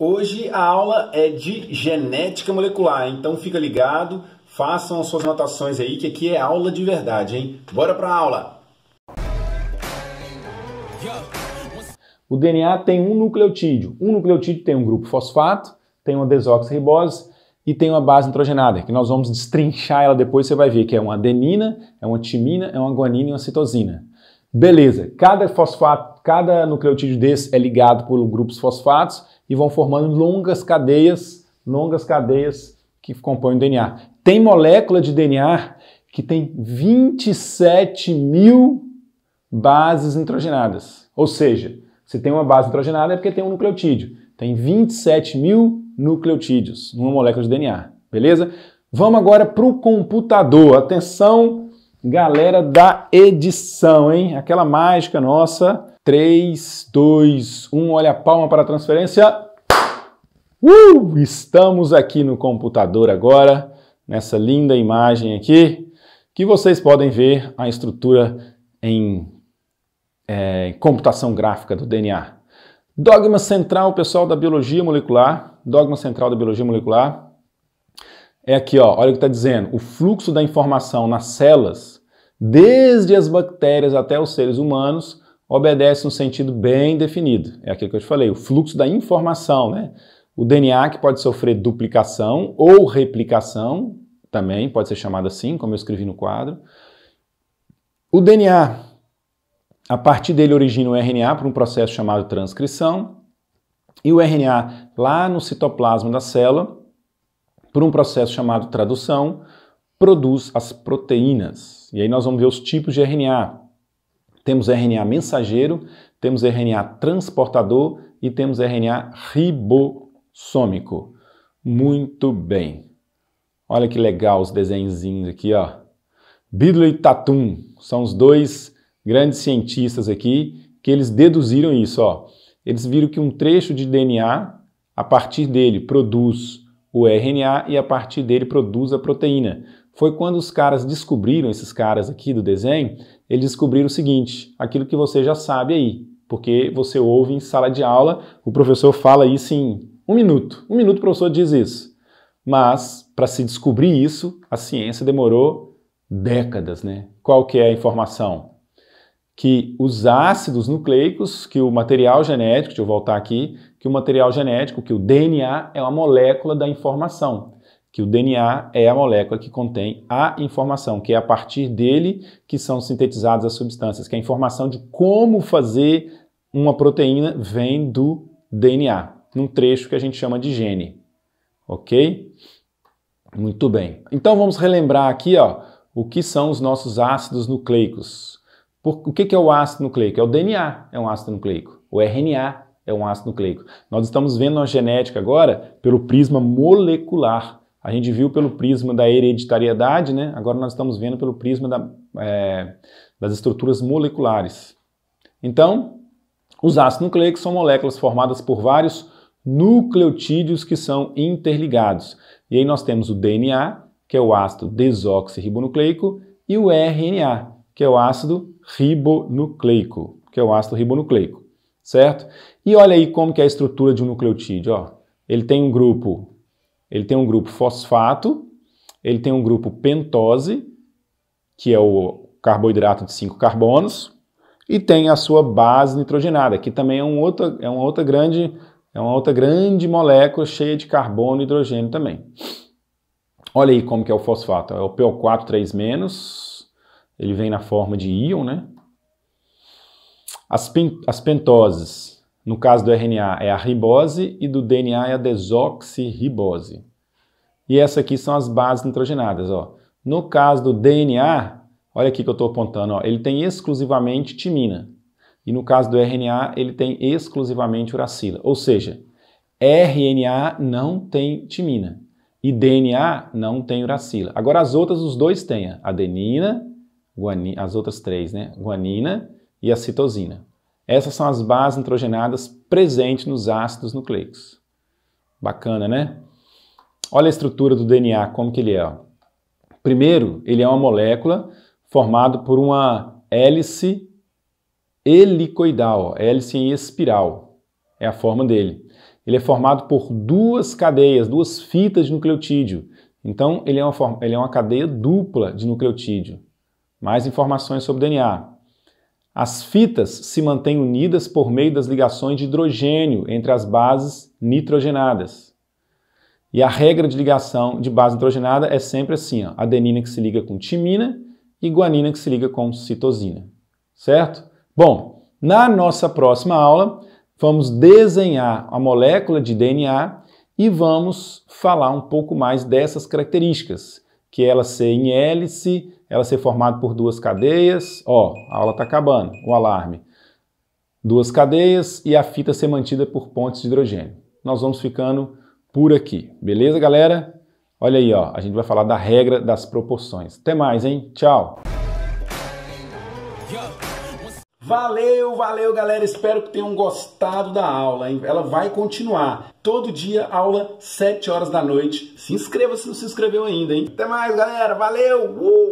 Hoje a aula é de genética molecular, então fica ligado, façam as suas anotações aí, que aqui é aula de verdade, hein? Bora para a aula! O DNA tem um nucleotídeo. Um nucleotídeo tem um grupo fosfato, tem uma desoxirribose e tem uma base nitrogenada, que nós vamos destrinchar ela depois, você vai ver que é uma adenina, é uma timina, é uma guanina e uma citosina. Beleza, cada fosfato Cada nucleotídeo desse é ligado por grupos fosfatos e vão formando longas cadeias, longas cadeias que compõem o DNA. Tem molécula de DNA que tem 27 mil bases nitrogenadas. Ou seja, se tem uma base nitrogenada é porque tem um nucleotídeo. Tem 27 mil nucleotídeos numa molécula de DNA, beleza? Vamos agora para o computador. Atenção, galera da edição, hein? Aquela mágica nossa. 3, 2, 1, olha a palma para a transferência. Uh! Estamos aqui no computador agora, nessa linda imagem aqui, que vocês podem ver a estrutura em é, computação gráfica do DNA. Dogma central, pessoal, da biologia molecular. Dogma central da biologia molecular é aqui, ó, olha o que está dizendo. O fluxo da informação nas células desde as bactérias até os seres humanos, obedece um sentido bem definido. É aquilo que eu te falei, o fluxo da informação, né? O DNA que pode sofrer duplicação ou replicação, também pode ser chamado assim, como eu escrevi no quadro. O DNA, a partir dele origina o RNA por um processo chamado transcrição, e o RNA lá no citoplasma da célula, por um processo chamado tradução, produz as proteínas. E aí nós vamos ver os tipos de RNA. Temos RNA mensageiro, temos RNA transportador e temos RNA ribossômico. Muito bem. Olha que legal os desenhozinhos aqui, ó. Bidley e Tatum são os dois grandes cientistas aqui que eles deduziram isso, ó. Eles viram que um trecho de DNA a partir dele produz o RNA e a partir dele produz a proteína. Foi quando os caras descobriram, esses caras aqui do desenho, eles descobriram o seguinte: aquilo que você já sabe aí, porque você ouve em sala de aula, o professor fala isso em um minuto. Um minuto o professor diz isso. Mas, para se descobrir isso, a ciência demorou décadas, né? Qual que é a informação? que os ácidos nucleicos, que o material genético, deixa eu voltar aqui, que o material genético, que o DNA é uma molécula da informação, que o DNA é a molécula que contém a informação, que é a partir dele que são sintetizadas as substâncias, que é a informação de como fazer uma proteína vem do DNA, num trecho que a gente chama de gene. OK? Muito bem. Então vamos relembrar aqui, ó, o que são os nossos ácidos nucleicos. Por, o que, que é o ácido nucleico? É o DNA, é um ácido nucleico. O RNA é um ácido nucleico. Nós estamos vendo a genética agora pelo prisma molecular. A gente viu pelo prisma da hereditariedade, né? agora nós estamos vendo pelo prisma da, é, das estruturas moleculares. Então, os ácidos nucleicos são moléculas formadas por vários nucleotídeos que são interligados. E aí nós temos o DNA, que é o ácido desoxirribonucleico, e o RNA, que é o ácido ribonucleico, que é o ácido ribonucleico, certo? E olha aí como que é a estrutura de um nucleotídeo, ó. Ele tem um grupo, ele tem um grupo fosfato, ele tem um grupo pentose, que é o carboidrato de cinco carbonos, e tem a sua base nitrogenada, que também é, um outro, é uma outra grande é uma outra grande molécula cheia de carbono e hidrogênio também. Olha aí como que é o fosfato, é o PO4 3- ele vem na forma de íon, né? As, pin, as pentoses, no caso do RNA, é a ribose e do DNA é a desoxirribose. E essas aqui são as bases nitrogenadas, ó. No caso do DNA, olha aqui que eu estou apontando, ó, ele tem exclusivamente timina. E no caso do RNA, ele tem exclusivamente uracila. Ou seja, RNA não tem timina e DNA não tem uracila. Agora as outras, os dois têm, a adenina guanina, as outras três, né? Guanina e a citosina. Essas são as bases nitrogenadas presentes nos ácidos nucleicos. Bacana, né? Olha a estrutura do DNA, como que ele é. Primeiro, ele é uma molécula formada por uma hélice helicoidal, hélice em espiral. É a forma dele. Ele é formado por duas cadeias, duas fitas de nucleotídeo. Então, ele é uma, forma, ele é uma cadeia dupla de nucleotídeo. Mais informações sobre DNA. As fitas se mantêm unidas por meio das ligações de hidrogênio entre as bases nitrogenadas. E a regra de ligação de base nitrogenada é sempre assim: ó, adenina que se liga com timina e guanina que se liga com citosina. Certo? Bom, na nossa próxima aula, vamos desenhar a molécula de DNA e vamos falar um pouco mais dessas características, que é ela ser em hélice, ela ser formada por duas cadeias, ó, a aula está acabando, o alarme, duas cadeias e a fita ser mantida por pontes de hidrogênio. Nós vamos ficando por aqui, beleza, galera? Olha aí, ó, a gente vai falar da regra das proporções. Até mais, hein? Tchau! Valeu, valeu galera, espero que tenham gostado da aula, hein? ela vai continuar, todo dia aula 7 horas da noite, se inscreva se não se inscreveu ainda, hein? Até mais galera, valeu! Uh!